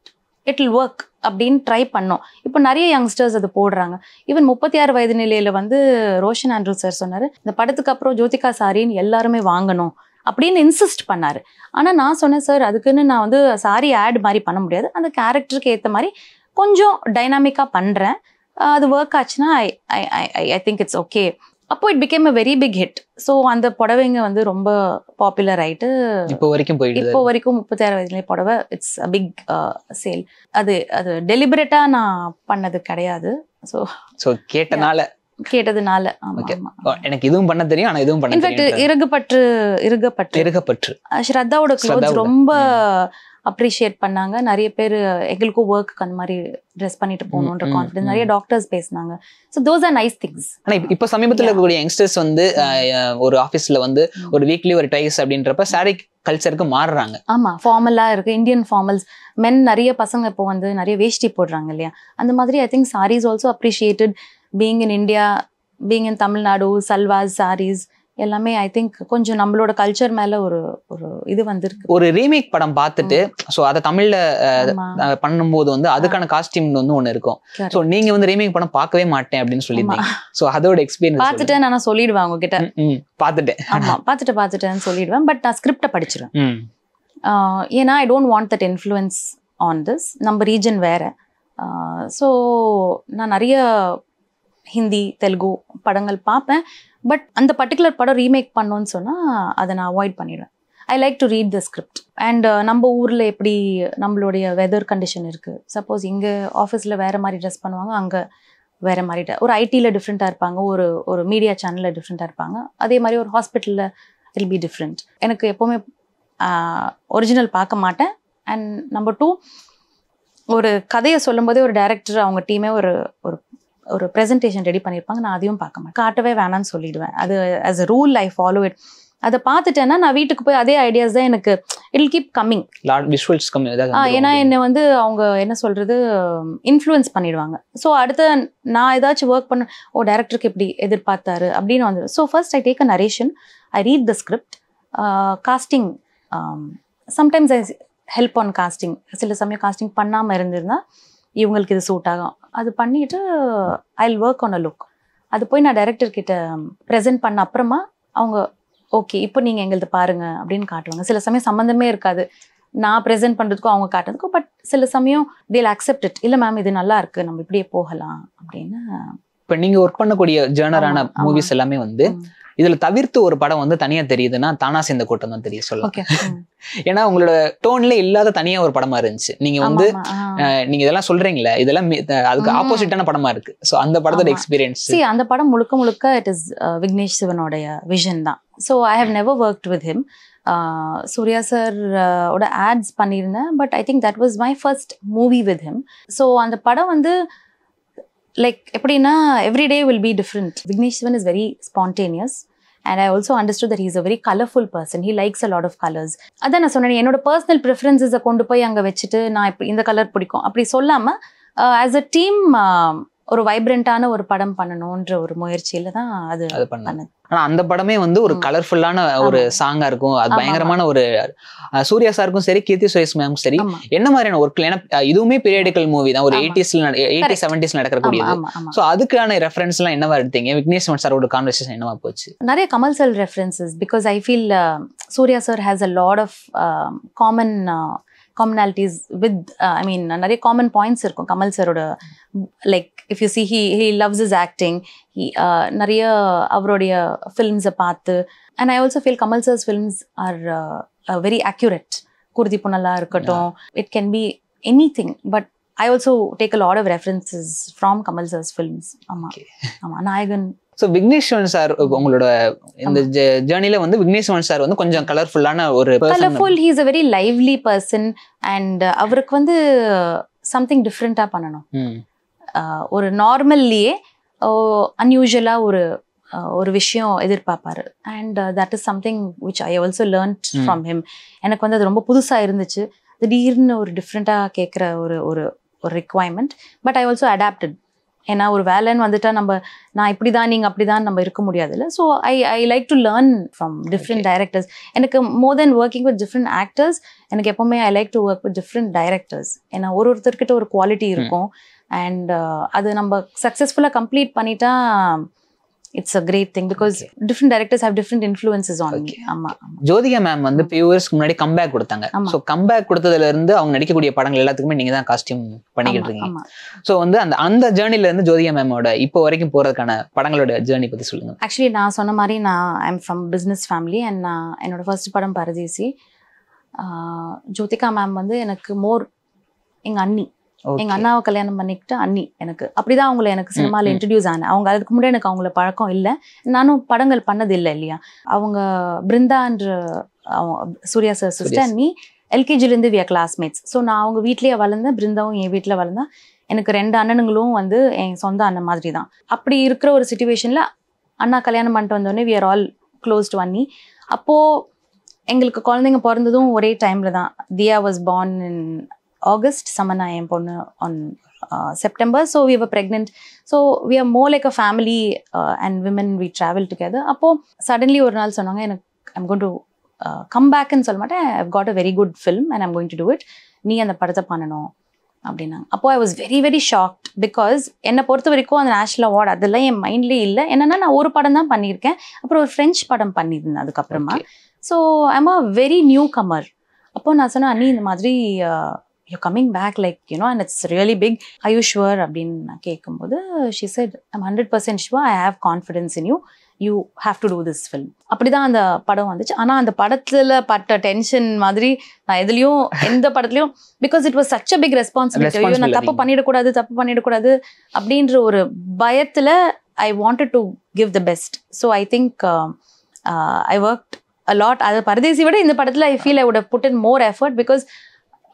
it'll work அப்படின்னு ட்ரை பண்ணோம் இப்போ நிறைய யங்ஸ்டர்ஸ் அது போடுறாங்க ஈவன் முப்பத்தி ஆறு வயது நிலையில் வந்து ரோஷன் ஆண்ட்ரூ சார் சொன்னார் இந்த படத்துக்கு அப்புறம் ஜோதிகா சாரின்னு எல்லாருமே வாங்கணும் அப்படின்னு இன்சிஸ்ட் பண்ணார் ஆனால் நான் சொன்னேன் சார் அதுக்குன்னு நான் வந்து சாரி ஆட் மாதிரி பண்ண முடியாது அந்த கேரக்டருக்கு ஏற்ற மாதிரி கொஞ்சம் டைனாமிக்காக பண்ணுறேன் அது ஒர்க் ஆச்சுன்னா I I I I think it's okay அப்போ it became a very big hit so அந்த புடவைங்க வந்து ரொம்ப பாப்புலர் ஆகிட்டு இப்போ வரைக்கும் போயிட்டு இப்போ வரைக்கும் முப்பத்தாயிரம் வயதுலேயே புடவை இட்ஸ் அ பிக் சேல் அது அது டெலிபரேட்டாக நான் பண்ணது கிடையாது ஸோ ஸோ கேட்டனால கேட்டதுனால எனக்கு இதுவும் பண்ண தெரியும் ஆனா இதுவும் பண்ண இன்ஃபேக்ட் இறகுப்பற்று இறகுப்பற்று இறகுப்பற்று ஸ்ரத்தாவோட க்ளோத்ஸ் ரொம்ப அப்ரிஷியேட் பண்ணாங்க நிறைய பேர் எங்களுக்கும் ஒர்க் அந்த மாதிரி ட்ரெஸ் பண்ணிட்டு போகணுன்ற கான்ஃபிடன்ஸ் நிறைய டாக்டர்ஸ் பேசினாங்க so those are nice things ஆனால் இப்போ சமீபத்தில் இருக்கக்கூடிய யங்ஸ்டர்ஸ் வந்து ஒரு ஆஃபீஸில் வந்து ஒரு வீக்லி ஒரு டைஸ் அப்படின்றப்ப சாரி கல்ச்சருக்கு மாறுறாங்க ஆமாம் ஃபார்மலாக இருக்குது இந்தியன் ஃபார்மல்ஸ் மென் நிறைய பசங்க இப்போ வந்து நிறைய வேஷ்டி போடுறாங்க இல்லையா அந்த மாதிரி I think saris also appreciated being in India being in Tamil Nadu salwars saris எல்லாமே ஐ திங்க் கொஞ்சம் நம்மளோட கல்ச்சர் மேல ஒரு ஒரு இது வந்திருக்கு ஒரு ரீமேக் படம் பார்த்துட்டு ஸோ அதை தமிழ்ல பண்ணும்போது வந்து அதுக்கான காஸ்டியூம் வந்து ஒன்று இருக்கும் ஸோ நீங்க வந்து ரீமேக் படம் பார்க்கவே மாட்டேன் அப்படின்னு சொல்லியிருந்தீங்க ஸோ அதோட எக்ஸ்பீரியன்ஸ் பார்த்துட்டேன் நான் சொல்லிடுவேன் உங்ககிட்ட பார்த்துட்டேன் ஆமா பார்த்துட்டு பார்த்துட்டேன்னு சொல்லிடுவேன் பட் நான் ஸ்கிரிப்டை படிச்சிருவேன் ஏன்னா I don't want that influence on this நம்ம ரீஜன் வேற ஸோ நான் நிறைய ஹிந்தி தெலுங்கு படங்கள் பார்ப்பேன் பட் அந்த பர்டிகுலர் படம் ரீமேக் பண்ணோன்னு சொன்னால் அதை நான் அவாய்ட் பண்ணிடுவேன் I like to read the script and நம்ம ஊரில் எப்படி நம்மளுடைய வெதர் கண்டிஷன் இருக்குது சப்போஸ் இங்கே ஆஃபீஸில் வேறு மாதிரி ட்ரெஸ் பண்ணுவாங்க அங்கே வேறு மாதிரி ஒரு ஐடியில் டிஃப்ரெண்ட்டாக இருப்பாங்க ஒரு ஒரு மீடியா சேனலில் டிஃப்ரெண்ட்டாக இருப்பாங்க அதே மாதிரி ஒரு ஹாஸ்பிட்டலில் இல் பி டிஃப்ரெண்ட் எனக்கு எப்போவுமே ஒரிஜினல் பார்க்க மாட்டேன் அண்ட் நம்பர் டூ ஒரு கதையை சொல்லும்போதே ஒரு டேரக்டர் அவங்க டீமே ஒரு ஒரு ஒரு ப்ரெசன்டேஷன் ரெடி பண்ணியிருப்பாங்க நான் அதையும் பார்க்க மாட்டேன் காட்டவே வேணாம்னு சொல்லிடுவேன் அது as a rule I follow it அதை பார்த்துட்டேன்னா நான் வீட்டுக்கு போய் அதே ஐடியாஸ் தான் எனக்கு இட் கீப் கம்மிங் விஷுவல்ஸ் கம்மி ஏன்னா என்னை வந்து அவங்க என்ன சொல்கிறது இன்ஃப்ளூயன்ஸ் பண்ணிடுவாங்க ஸோ அடுத்த நான் ஏதாச்சும் ஒர்க் பண்ண ஓ டேரக்டருக்கு எப்படி எதிர்பார்த்தாரு அப்படின்னு வந்து so first I take a narration I read the script casting sometimes I help on casting சில சமயம் காஸ்டிங் பண்ணாமல் இருந்திருந்தால் இவங்களுக்கு இது சூட் ஆகும் அது பண்ணிட்டு I work on a look அது போய் நான் டைரக்டர் கிட்ட ப்ரெசென்ட் பண்ண அப்புறமா அவங்க ஓகே இப்போ நீங்கள் எங்களுது பாருங்க அப்படின்னு காட்டுவாங்க சில சமயம் சம்மந்தமே இருக்காது நான் ப்ரெசென்ட் பண்ணுறதுக்கும் அவங்க காட்டுறதுக்கும் பட் சில சமயம் தேல் அக்செப்ட் இட் இல்லை மேம் இது நல்லா இருக்கு நம்ம இப்படியே போகலாம் அப்படின்னு இப்போ நீங்கள் ஒர்க் பண்ணக்கூடிய ஜேர்னரான மூவிஸ் எல்லாமே வந்து இதுல தவிர்த்து ஒரு படம் வந்து தனியா தெரியுதுன்னா தானா சேர்ந்த கூட்டம் தான் தெரிய சொல்லலாம் ஏன்னா உங்களோட டோன்ல இல்லாத தனியா ஒரு படமா இருந்துச்சு நீங்க வந்து நீங்க இதெல்லாம் சொல்றீங்களே இதெல்லாம் அதுக்கு ஆப்போசிட்டான படமா இருக்கு ஸோ அந்த படத்தோட எக்ஸ்பீரியன்ஸ் அந்த படம் முழுக்க முழுக்க இட் இஸ் விக்னேஷ் சிவனுடைய விஷன் தான் so I have never worked with him Suriya sir ஓட ஆட்ஸ் பண்ணியிருந்தேன் but I think that was my first movie with him so அந்த படம் வந்து லைக் எப்படின்னா every day will be different Vignesh Shivan is very spontaneous and I also understood that is a very colourful person he likes a lot of colours அதான் நான் சொன்னேன் என்னோட personal ப்ரிஃபரன்சஸை கொண்டு போய் அங்கே வச்சுட்டு நான் இப்போ இந்த கலர் பிடிக்கும் அப்படி சொல்லாமல் ஆஸ் அ டீம் ஒரு வைப்ரண்டான ஒரு படம் பண்ணணும்ன்ற ஒரு முயற்சியில தான் அது அது பண்ணது ஆனா அந்த படமே வந்து ஒரு கலர்ஃபுல்லான ஒரு சாங்கா இருக்கும் அது பயங்கரமான ஒரு சூர்யா சாருக்கும் சரி கீர்த்தி சுரேஷ் மேம் சரி என்ன மாதிரியான ஒர்க் ஏன்னா இதுவுமே பீரியடிக்கல் மூவி தான் ஒரு எயிட்டிஸ்ல எயிட்டி செவன்டிஸ் நடக்கக்கூடியது ஸோ அதுக்கான ரெஃபரன்ஸ் எல்லாம் என்னவா எடுத்தீங்க விக்னேஷ் சாரோட கான்வெர்சேஷன் என்னவா போச்சு நிறைய commercial references because I feel Suriya sir has a lot of common commonalities with I mean நிறைய காமன் பாயிண்ட்ஸ் இருக்கும் கமல் சரோட like if you see he he loves is acting நிறைய அவருடைய ஃபில்ம்ஸை பார்த்து and I also feel Kamal sir's films are very accurate குருதி புனலாக இருக்கட்டும் it can be anything but I also take a lot of references from Kamal sir's films ஆமாம் ஆமாம் நாயகன் ஸோ விக்னேஸ்வரன் சார் உங்களோட இந்த ஜேர்னில வந்து விக்னேஸ்வரன் சார் வந்து கொஞ்சம் கலர்ஃபுல்லான ஒரு colourful he's a very lively person and அவருக்கு வந்து சம்திங் டிஃப்ரெண்டாக பண்ணணும் ஒரு நார்மல்லியே அன்யூஷுவலாக ஒரு ஒரு விஷயம் எதிர்பார்ப்பாரு and that is something which I also learn from him எனக்கு வந்து அது ரொம்ப புதுசாக இருந்துச்சு திடீர்னு ஒரு டிஃப்ரெண்ட்டாக கேட்குற ஒரு ஒரு ஒரு requirement but I also adapted ஏன்னா ஒரு வேலைன்னு வந்துட்டா நம்ம நான் இப்படி தான் நீங்கள் அப்படி தான் நம்ம இருக்க முடியாது இல்லை so I I like to learn from different directors எனக்கு more then working with different actors எனக்கு எப்போவுமே I like to work with different directors ஏன்னா ஒரு ஒருத்தர்கிட்ட ஒரு குவாலிட்டி இருக்கும் அண்ட் uh, அது நம்ம சக்ஸஸ்ஃபுல்லாக கம்ப்ளீட் பண்ணிட்டா it's a great thing because different directors have different influences on me ஆமா ஜோதிகா மேம் வந்து ஃபியூ இயர்ஸ்க்கு முன்னாடி கம்பேக் கொடுத்தாங்க ஸோ கம்பேக் கொடுத்ததுல இருந்து அவங்க நடிக்கக்கூடிய படங்கள் எல்லாத்துக்குமே நீங்க தான் காஸ்டியூம் பண்ணிக்கிட்டு இருக்கீங்க ஸோ வந்து அந்த அந்த ஜேர்னில இருந்து ஜோதிகா மேமோட இப்போ வரைக்கும் போறதுக்கான படங்களோட ஜேர்னி பத்தி சொல்லுங்க ஆக்சுவலி நான் சொன்ன மாதிரி நான் I'm from business family and நான் என்னோட ஃபர்ஸ்ட் படம் பரதேசி ஜோதிகா மேம் வந்து எனக்கு மோர் எங்கள் அண்ணி எங்க அண்ணாவை கல்யாணம் பண்ணிக்கிட்டு அண்ணி எனக்கு அப்படிதான் அவங்கள எனக்கு சினிமாவில் இன்ட்ரடியூஸ் ஆனேன் அவங்க அதுக்கு முன்னாடி எனக்கு அவங்கள பழக்கம் இல்லை நானும் படங்கள் பண்ணது இல்லை இல்லையா அவங்க பிருந்தான்ற சூர்யா சார் சிஸ்டர் நீ எல்கேஜிலேருந்து வியா கிளாஸ்மேட்ஸ் ஸோ நான் அவங்க வீட்லேயே வளர்ந்தேன் பிருந்தாவும் என் வீட்டில் வளர்ந்தேன் எனக்கு ரெண்டு அண்ணனுங்களும் வந்து என் சொந்த அண்ணன் மாதிரி தான் அப்படி இருக்கிற ஒரு சுச்சுவேஷனில் அண்ணா கல்யாணம் பண்ணிட்டு வந்தோடனே வி ஆர் ஆல் க்ளோஸ்ட் அண்ணி அப்போது எங்களுக்கு குழந்தைங்க பிறந்ததும் ஒரே டைமில் தான் Diya was born in August Samana I am uh, on uh, September. So we were pregnant. So more like a family and family uh, travel women, we travel together. ஒரு நாள் சொன்னாங்க எனக்கு going to uh, come back சொல்ல மாட்டேன் I've got a very good film and I'm going to do it. நீ அந்த படத்தை பண்ணணும் அப்படின்னாங்க அப்போது I was very very shocked because என்னை பொறுத்த வரைக்கும் அந்த நேஷனல் அவார்டு அதெல்லாம் என் மைண்ட்லேயே இல்லை என்னென்னா நான் ஒரு படம் தான் பண்ணியிருக்கேன் அப்புறம் ஒரு ஃப்ரெஞ்ச் படம் பண்ணியிருந்தேன் அதுக்கப்புறமா so I'm a very newcomer அப்போது நான் சொன்னேன் அண்ணி இந்த மாதிரி uh, you coming back like you know and it's really big I you sure அப்படின்னு நான் கேட்கும்போது she said I'm hundred percent sure I have confidence in you you have to do this film அப்படி தான் அந்த படம் வந்துச்சு ஆனால் அந்த படத்தில் பட்ட டென்ஷன் மாதிரி நான் எதுலேயும் எந்த படத்துலையும் because it was such a big responsibility ஐயோ நான் தப்பு பண்ணிடக்கூடாது தப்பு பண்ணிடக்கூடாது அப்படின்ற ஒரு பயத்தில் I wanted to give the best so I think I work a lot அது பரதேசி விட இந்த படத்தில் I feel I would put in more effort because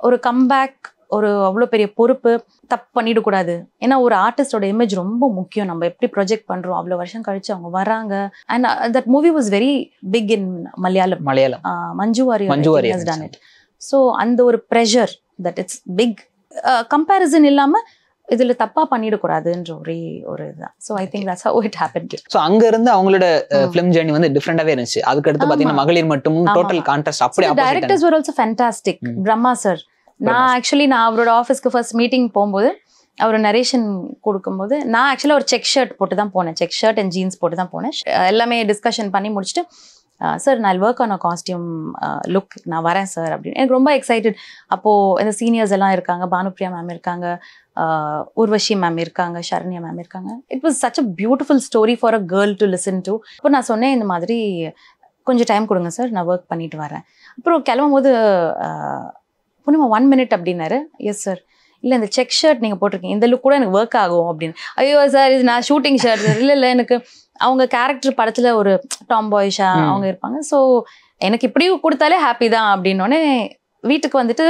ஒரு கம்பேக் ஒரு அவ்வளோ பெரிய பொறுப்பு தப்பு பண்ணிடக்கூடாது ஏன்னா ஒரு ஆர்டிஸ்டோட இமேஜ் ரொம்ப முக்கியம் நம்ம எப்படி ப்ரொஜெக்ட் பண்ணுறோம் அவ்வளோ வருஷம் கழிச்சு அவங்க வராங்க and that movie was very big in Malayalam Malayalam Manju Warrier so அந்த ஒரு pressure that it's big comparison இல்லாமல் இதில் தப்பாக பண்ணிடக்கூடாதுன்ற ஒரே ஒரு இதுதான் so I think that's how it happen so இருந்து அவங்களோட ஃபிலிம் ஜேர்னி வந்து டிஃப்ரெண்டாகவே இருந்துச்சு அதுக்கடுத்து பார்த்தீங்கன்னா மகளிர் மட்டும் டோட்டல் கான்ட்ராஸ்ட் அப்படி directors were also fantastic Brahma sir நான் ஆக்சுவலி நான் அவரோட ஆஃபீஸ்க்கு ஃபர்ஸ்ட் மீட்டிங் போகும்போது அவர் நரேஷன் கொடுக்கும்போது நான் ஆக்சுவலாக ஒரு செக் ஷர்ட் போட்டு தான் போனேன் செக் ஷர்ட் அண்ட் ஜீன்ஸ் போட்டு தான் போனேன் எல்லாமே டிஸ்கஷன் பண்ணி முடிச்சுட்டு சார் நான் work on a costume look நான் வரேன் சார் அப்படின்னு எனக்கு ரொம்ப எக்ஸைட்டட் அப்போது இந்த சீனியர்ஸ் எல்லாம் இருக்காங்க பானுப்ரியா மேம் இருக்காங்க உர்வஷி மேம் இருக்காங்க ஷரண்யா மேம் இருக்காங்க it was such a beautiful story for a girl to listen to இப்போ நான் சொன்னேன் இந்த மாதிரி கொஞ்சம் டைம் கொடுங்க சார் நான் ஒர்க் பண்ணிட்டு வரேன் அப்புறம் கிளம்பும் போது புனிமா ஒன் மினிட் அப்படின்னாரு எஸ் சார் இல்லை இந்த செக் ஷர்ட் நீங்கள் போட்டிருக்கீங்க இந்த லுக் கூட எனக்கு ஒர்க் ஆகும் அப்படின்னு ஐயோ சார் இது நான் ஷூட்டிங் ஷர்ட் இல்லை இல்லை எனக்கு அவங்க கேரக்டர் படத்தில் ஒரு டாம் பாய்ஷா அவங்க இருப்பாங்க ஸோ எனக்கு இப்படி கொடுத்தாலே ஹாப்பி தான் அப்படின்னோடனே வீட்டுக்கு வந்துட்டு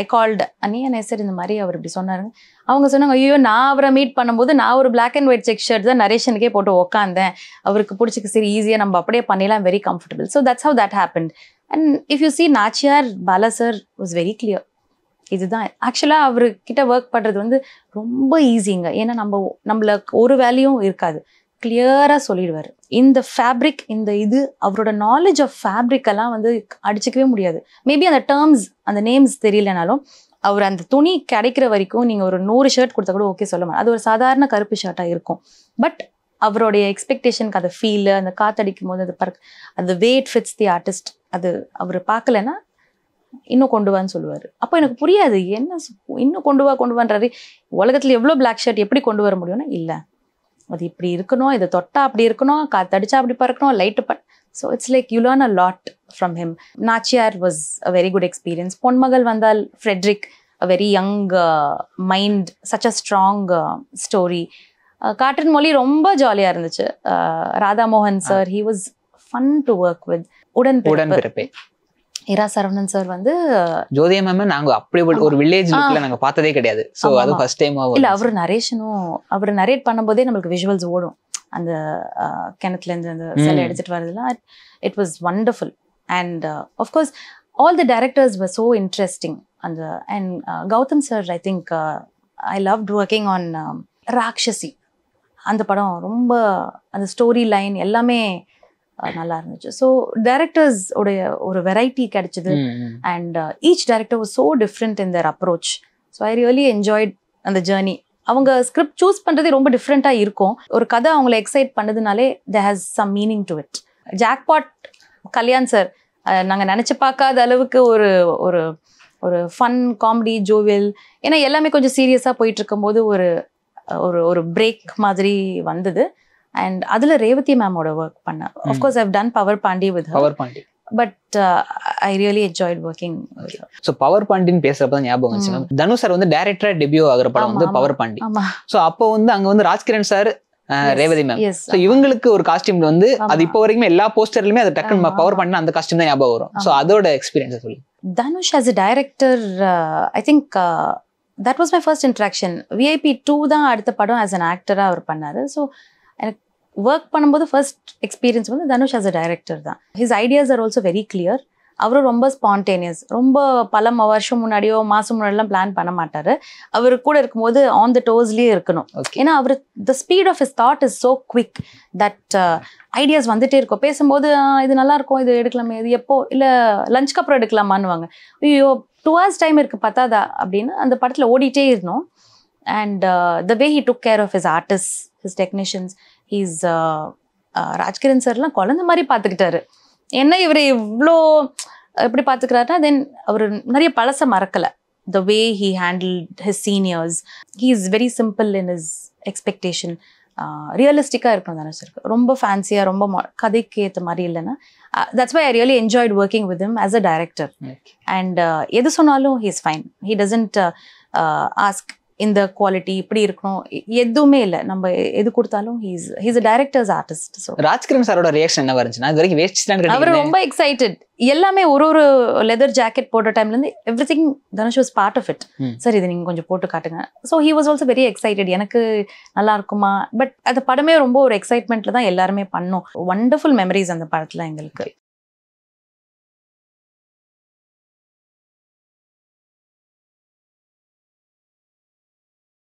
ஐ கால்டு அன்னியன் நேசர் இந்த மாதிரி அவர் இப்படி சொன்னாருங்க அவங்க சொன்னாங்க ஐயோ நான் அவரை மீட் பண்ணும்போது நான் ஒரு black and white check shirt தான் நரேஷனுக்கே போட்டு உக்காந்தேன் அவருக்கு பிடிச்சிக்க சரி ஈஸியாக நம்ம அப்படியே பண்ணிடலாம் very comfortable so that's how that happen and if you see Naachiyaar Bala sir was very clear இதுதான் ஆக்சுவலாக அவர்கிட்ட ஒர்க் பண்ணுறது வந்து ரொம்ப ஈஸிங்க ஏன்னா நம்ம நம்மளுக்கு ஒரு வேலையும் இருக்காது கிளியராக சொல்லிடுவார் இந்த ஃபேப்ரிக் இந்த இது அவரோட நாலேஜ் ஆஃப் ஃபேப்ரிக்கெல்லாம் வந்து அடிச்சிக்கவே முடியாது மேபி அந்த டேர்ம்ஸ் அந்த நேம்ஸ் தெரியலனாலும் அவர் அந்த துணி கிடைக்கிற வரைக்கும் நீங்கள் ஒரு நூறு ஷர்ட் கொடுத்தா கூட ஓகே சொல்ல அது ஒரு சாதாரண கருப்பு ஷர்ட்டாக இருக்கும் பட் அவருடைய எக்ஸ்பெக்டேஷனுக்கு அந்த ஃபீலு அந்த காத்தடிக்கும் போது அது பர்க் அந்த வெயிட் ஃபிட்ஸ் தி ஆர்டிஸ்ட் அது அவர் பார்க்கலன்னா இன்னும் கொண்டு வான்னு சொல்லுவார் அப்போ எனக்கு புரியாது என்ன இன்னும் கொண்டு வா கொண்டு வான்றாரு உலகத்தில் எவ்வளோ பிளாக் ஷர்ட் எப்படி கொண்டு வர முடியும்னா இல்லை அது இப்படி இருக்கணும் இதை தொட்டா அப்படி இருக்கணும் காத்தடிச்சா அப்படி பறக்கணும் லைட்டு ப so it's like you learn a lot from him Naachiyaar was a very good experience Ponmagal Vandhal Fredrick a very young mind such a strong story Kaatrin Mozhi ரொம்ப ஜாலியாக இருந்துச்சு uh, Radha Mohan sir he was fun to work with உடன் உடன் இரா Saravanan sir வந்து ஜோதியா ma'am நாங்க அப்படி ஒரு village லுக்ல நாங்க பார்த்ததே கிடையாது சோ அது ஃபர்ஸ்ட் டைம் இல்ல அவர் நரேஷனும் அவர் நரேட் பண்ணும்போதே நம்மளுக்கு விஷுவல்ஸ் ஓடும் அந்த கிணத்துல இருந்து அந்த சிலை எடுத்துட்டு வரதுலாம் it was wonderful and of course all the directors were so interesting அந்த and Gautham sir I think I love working on Raatchasi அந்த படம் ரொம்ப அந்த ஸ்டோரி லைன் எல்லாமே நல்லா இருந்துச்சு ஸோ டேரக்டர்ஸ் உடைய ஒரு வெரைட்டி கிடைச்சிது and each director was so different in their approach so I really enjoyed அந்த ஜேர்னி அவங்க ஸ்கிரிப்ட் சூஸ் பண்ணுறதே ரொம்ப டிஃப்ரெண்ட்டாக இருக்கும் ஒரு கதை அவங்கள எக்ஸைட் பண்ணதுனாலே the has some meaning to it Jackpot Kalyan sir நாங்கள் நினச்சி பார்க்காத அளவுக்கு ஒரு ஒரு ஒரு ஃபன் காமெடி ஜோவியல் ஏன்னா எல்லாமே கொஞ்சம் சீரியஸாக போயிட்டு இருக்கும்போது ஒரு ஒரு ஒரு பிரேக் மாதிரி வந்தது அண்ட் அதுல ரேவதி மேமோட ஒர்க் பண்ணேன் of course I've done Power Paandi with Power Paandi but I really enjoyed working so Power பாண்டின்னு பேசுறப்ப தான் ஞாபகம் வந்துச்சு தனு சார் வந்து டேரக்டரா டெபியூ ஆகிற படம் வந்து பவர் பாண்டி ஸோ அப்போ வந்து அங்கே வந்து Rajkiran sir Revathi ma'am so இவங்களுக்கு ஒரு காஸ்டியூம் வந்து அது இப்போ வரைக்கும் எல்லா போஸ்டர்லயுமே அது டக்குன்னு பவர் பண்ண அந்த காஸ்டியூம் தான் ஞாபகம் வரும் ஸோ அதோட எக்ஸ்பீரியன்ஸ் சொல்லி Dhanush as a director I think that was my first interaction VIP two தான் அடுத்த படம் ஆஸ் அன் ஆக்டராக அவர் பண்ணார் ஸோ எனக்கு ஒர்க் பண்ணும்போது ஃபர்ஸ்ட் எக்ஸ்பீரியன்ஸ் வந்து தனுஷ் ஆஸ் அ டைரக்டர் தான் his ideas are also very clear அவரும் ரொம்ப ஸ்பான்டேனியஸ் ரொம்ப பல வருஷம் முன்னாடியோ மாதம் முன்னாடிலாம் பிளான் பண்ண மாட்டார் அவர் கூட இருக்கும்போது ஆன் த டோஸ்லேயே இருக்கணும் ஏன்னா அவர் the speed of is thought is so quick that ideas வந்துட்டே இருக்கும் பேசும்போது இது நல்லா இருக்கும் இது எடுக்கலாமே இது எப்போ இல்லை லஞ்சுக்கு அப்புறம் எடுக்கலாமான்னுவாங்க ஐயோ டூ ஹவர்ஸ் டைம் இருக்குது பத்தாதா அப்படின்னு அந்த படத்தில் ஓடிட்டே இருந்தோம் and the way he took care of is artist his technicians he's Rajkiran சார்லாம் குழந்த மாதிரி பார்த்துக்கிட்டாரு என்ன இவர் இவ்வளோ எப்படி பார்த்துக்கிறாருன்னா தென் அவர் நிறைய பழசை மறக்கலை the way he handle his seniors he is very simple in is expectation ரியலிஸ்டிக்காக இருக்கணும் தானே சார் ரொம்ப ஃபேன்சியாக ரொம்ப கதைக்கு ஏற்ற மாதிரி இல்லைன்னா that's why I really enjoyed working with him as a director and எது சொன்னாலும் he is fine he doesn't ask இந்த குவாலிட்டி இப்படி இருக்கணும் எதுவுமே இல்லை நம்ம எது கொடுத்தாலும் he's he's directors artist so Rajkiran சாரோட ரியாக்ஷன் என்ன வரைஞ்சுன்னா இது வரைக்கும் அவர் ரொம்ப எக்ஸைட்டட் எல்லாமே ஒரு ஒரு லெதர் ஜாக்கெட் போட்ட டைம்லேருந்து everything Dhanush was part of it sir இது நீங்கள் கொஞ்சம் போட்டு காட்டுங்க so he was also very excited எனக்கு நல்லா இருக்குமா பட் அந்த படமே ரொம்ப ஒரு எக்ஸைட்மெண்ட்டில் தான் எல்லாருமே பண்ணோம் ஒண்டர்ஃபுல் மெமரிஸ் அந்த படத்தில் எங்களுக்கு